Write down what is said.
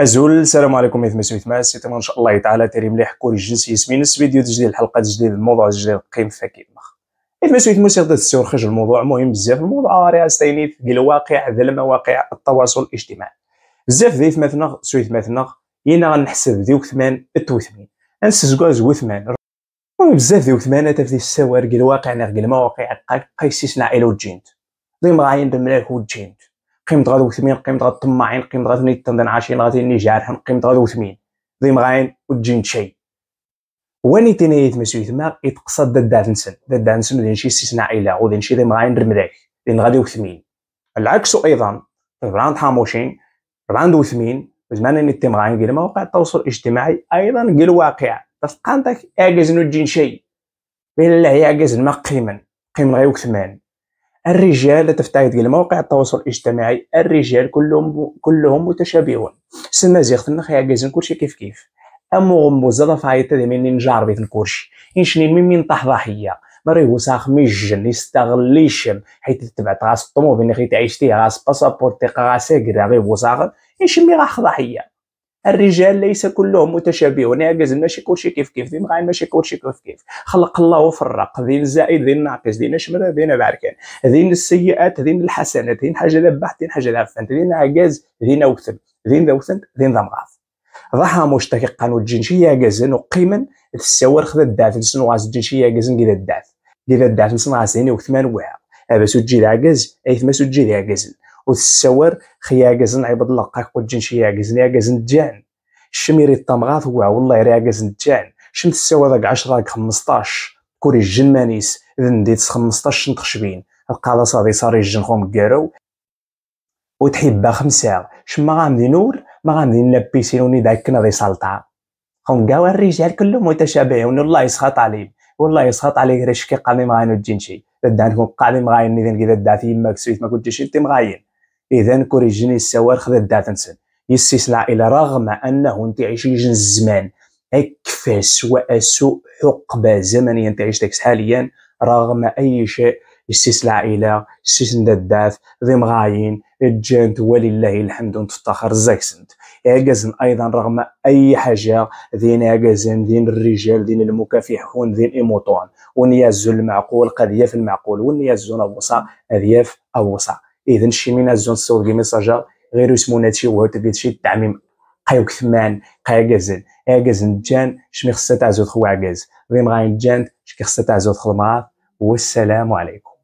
ازول السلام عليكم ايث مسويت مع السيتم ان شاء الله تعالى تري مليح كوري الجنسي يسمين فيديو تجديد الحلقه تجديد الموضوع تجديد القيم فكي مخ ايث مسويت مسيغ السور خرج الموضوع مهم بزاف الموضوع راه استيني في الواقع ذا المواقع التواصل الاجتماعي بزاف ذيف مثلا سويت مثلا ينا غنحسب ذيوك ثمان التوثمين انسزكوا زو ثمان بزاف ذيوك تا في السوار الواقع نغ المواقع قيسيسنا الى جينت ديما غاين دملاك وجينت قيم غاد وثمين قيم غاد طماعين قيمت غاد تندن عاشين غادي ني جارحن قيم غاد وثمين ذي مغاين وتجين شي واني تنيت مسوي ما يتقصد دا دانسن دا دانسن دين شي استثناء الى ودين شي ذي مغاين رمداك دين غادي وثمين العكس ايضا براند حاموشين براند وثمين زمان اني تيم غاين قيل مواقع التواصل الاجتماعي ايضا قيل واقع تفقانتك اجز نجين شي الله يعجز ما قيمن قيمن غير وثمان الرجال تفتقد ديال مواقع التواصل الاجتماعي الرجال كلهم كلهم متشابهون سنا زيغت النخ يعجزن كلشي كيف كيف أما غمو زاد فايت من نجار بيت الكرشي إنشني من من طاح ضحية مري هو ساخ ميجن يستغليش حيت تبعت راس الطوموبيل اللي تعيش فيه راس باسابور تيقا غاس غير هو ساخ إنشمي غاخ ضحية الرجال ليس كلهم متشابهون اعجاز ماشي كلشي كيف كيف ذي مغاين ماشي كلشي كيف كيف خلق الله وفرق ذين زائد ذين ناقص ذين شمر ذين باركان ذين السيئات ذين الحسنات ذين حاجه ذبح ذين حاجه ذفنت ذين عجاز ذين وثن ذين ذوثن ذين ضمغاف ضحى مشترك قانون الجنشية جزن وقيما السوار خذ الدعف لسن واس الجنشية جزن كذا الدعف كذا الدعف لسن واس ثاني وثمان وها أبا سجي العجز أي ثما سجي العجزن والسور خياجزن عباد الله قاك قد شي غازن يا غازن جان الشميري الطمغات هو والله راه غازن تجان شنت تساوى داك 10 داك 15 كوري مانيس اذن ديت 15 شنت خشبين القاضي صادي صاري الجن خوم كارو وتحبها خمسة شما غامدي نور ما غامدي لنا بيسيلوني داك كنا ذي سلطة خوم قاو الرجال كلهم متشابهون والله يسخط عليهم والله يسخط عليك راه شكي قالي مغاين وتجي نشي دانكم مغاين اذا كذا داتي يماك سويت ما كنتش انت مغاين اذا كوريجيني السوار خذا نسن يسيس العائله رغم انه انت جن الزمان اكفاس واسوء حقبه زمنيه انت عشتك حاليا رغم اي شيء يسيس العائله يسيس الدات ذي مغاين الجنت ولله الحمد ونتفتخر زاكسنت اجازن ايضا رغم اي حاجه ذين اجازن ذين الرجال ذين المكافحون ذين ايموطون ونيازو المعقول قد في المعقول ونيازو الوصى اذياف اوصى اذا شي من الزون الصوت دي ميساجا غير يسمون هادشي وهو تلقيتشي تعميم قايو كثمان قايا كازن ايا كازن جان شمي خصها تعزو تخوا عكاز غير مغاين جان شكي خصها تعزو تخدم هو السلام عليكم